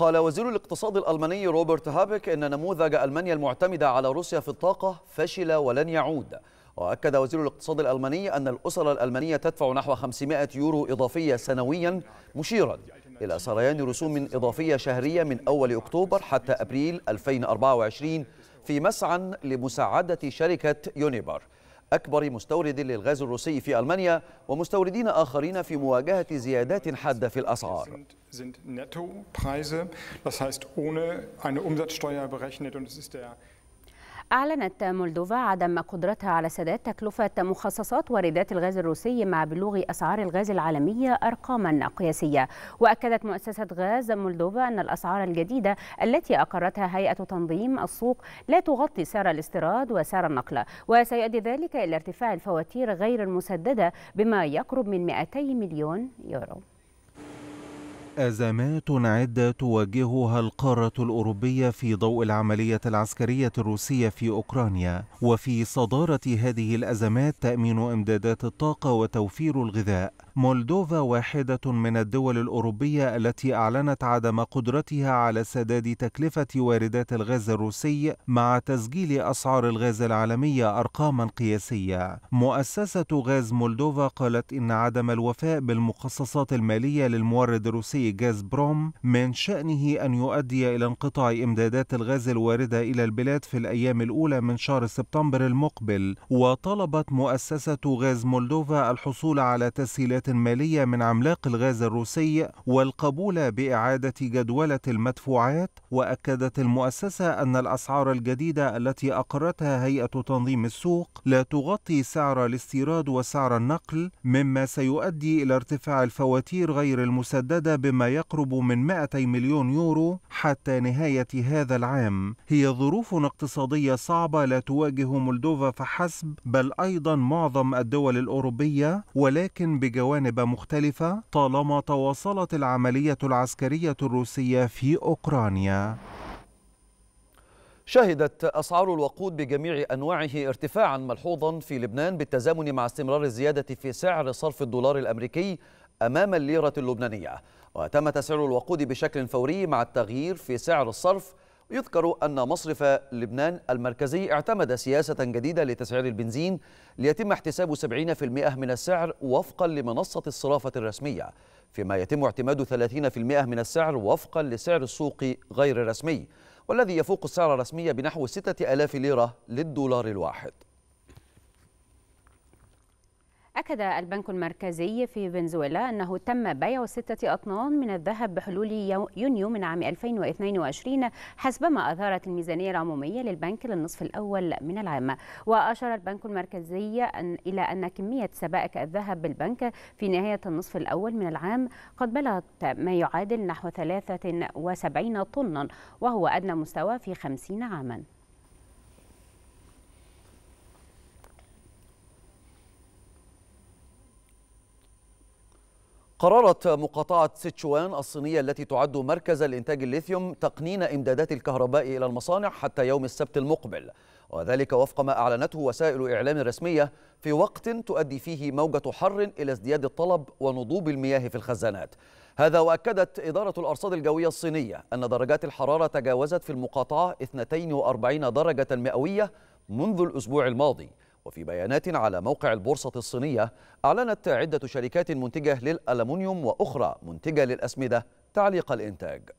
قال وزير الاقتصاد الألماني روبرت هابك أن نموذج ألمانيا المعتمدة على روسيا في الطاقة فشل ولن يعود وأكد وزير الاقتصاد الألماني أن الأسر الألمانية تدفع نحو 500 يورو إضافية سنويا مشيرا إلى سريان رسوم إضافية شهرية من أول أكتوبر حتى أبريل 2024 في مسعى لمساعدة شركة يونيبر أكبر مستورد للغاز الروسي في ألمانيا ومستوردين آخرين في مواجهة زيادات حادة في الأسعار أعلنت مولدوفا عدم قدرتها على سداد تكلفة مخصصات واردات الغاز الروسي مع بلوغ أسعار الغاز العالمية أرقاما قياسية وأكدت مؤسسة غاز مولدوفا أن الأسعار الجديدة التي أقرتها هيئة تنظيم السوق لا تغطي سعر الاستيراد وسعر النقل وسيؤدي ذلك إلى ارتفاع الفواتير غير المسددة بما يقرب من 200 مليون يورو أزمات عدة تواجهها القارة الأوروبية في ضوء العملية العسكرية الروسية في أوكرانيا وفي صدارة هذه الأزمات تأمين إمدادات الطاقة وتوفير الغذاء مولدوفا واحدة من الدول الأوروبية التي أعلنت عدم قدرتها على سداد تكلفة واردات الغاز الروسي مع تسجيل أسعار الغاز العالمية أرقاما قياسية مؤسسة غاز مولدوفا قالت إن عدم الوفاء بالمخصصات المالية للمورد الروسي الروسي غازبروم من شأنه أن يؤدي إلى انقطاع إمدادات الغاز الواردة إلى البلاد في الأيام الأولى من شهر سبتمبر المقبل وطلبت مؤسسة غاز مولدوفا الحصول على تسهيلات مالية من عملاق الغاز الروسي والقبول بإعادة جدولة المدفوعات وأكدت المؤسسة أن الأسعار الجديدة التي أقرتها هيئة تنظيم السوق لا تغطي سعر الاستيراد وسعر النقل مما سيؤدي إلى ارتفاع الفواتير غير المسددة بما يقرب من 200 مليون يورو حتى نهاية هذا العام هي ظروف اقتصادية صعبة لا تواجه مولدوفا فحسب بل أيضا معظم الدول الأوروبية ولكن بجوانب مختلفة طالما تواصلت العملية العسكرية الروسية في أوكرانيا شهدت أسعار الوقود بجميع أنواعه ارتفاعا ملحوظا في لبنان بالتزامن مع استمرار الزيادة في سعر صرف الدولار الأمريكي أمام الليرة اللبنانية وتم تسعير الوقود بشكل فوري مع التغيير في سعر الصرف يذكر أن مصرف لبنان المركزي اعتمد سياسة جديدة لتسعير البنزين ليتم احتساب 70% من السعر وفقا لمنصة الصرافة الرسمية فيما يتم اعتماد 30% من السعر وفقا لسعر السوق غير الرسمي والذي يفوق السعر الرسمي بنحو 6000 ليرة للدولار الواحد أكد البنك المركزي في فنزويلا أنه تم بيع ستة أطنان من الذهب بحلول يونيو من عام 2022 حسبما أظهرت الميزانية العمومية للبنك للنصف الأول من العام وأشار البنك المركزي أن إلى أن كمية سبائك الذهب بالبنك في نهاية النصف الأول من العام قد بلغت ما يعادل نحو 73 طنا وهو أدنى مستوى في 50 عاماً قررت مقاطعة سيتشوان الصينية التي تعد مركز الإنتاج الليثيوم تقنين إمدادات الكهرباء إلى المصانع حتى يوم السبت المقبل وذلك وفق ما أعلنته وسائل إعلام رسمية في وقت تؤدي فيه موجة حر إلى ازدياد الطلب ونضوب المياه في الخزانات هذا وأكدت إدارة الأرصاد الجوية الصينية أن درجات الحرارة تجاوزت في المقاطعة 42 درجة مئوية منذ الأسبوع الماضي وفي بيانات على موقع البورصة الصينية أعلنت عدة شركات منتجة للألمنيوم وأخرى منتجة للأسمدة تعليق الإنتاج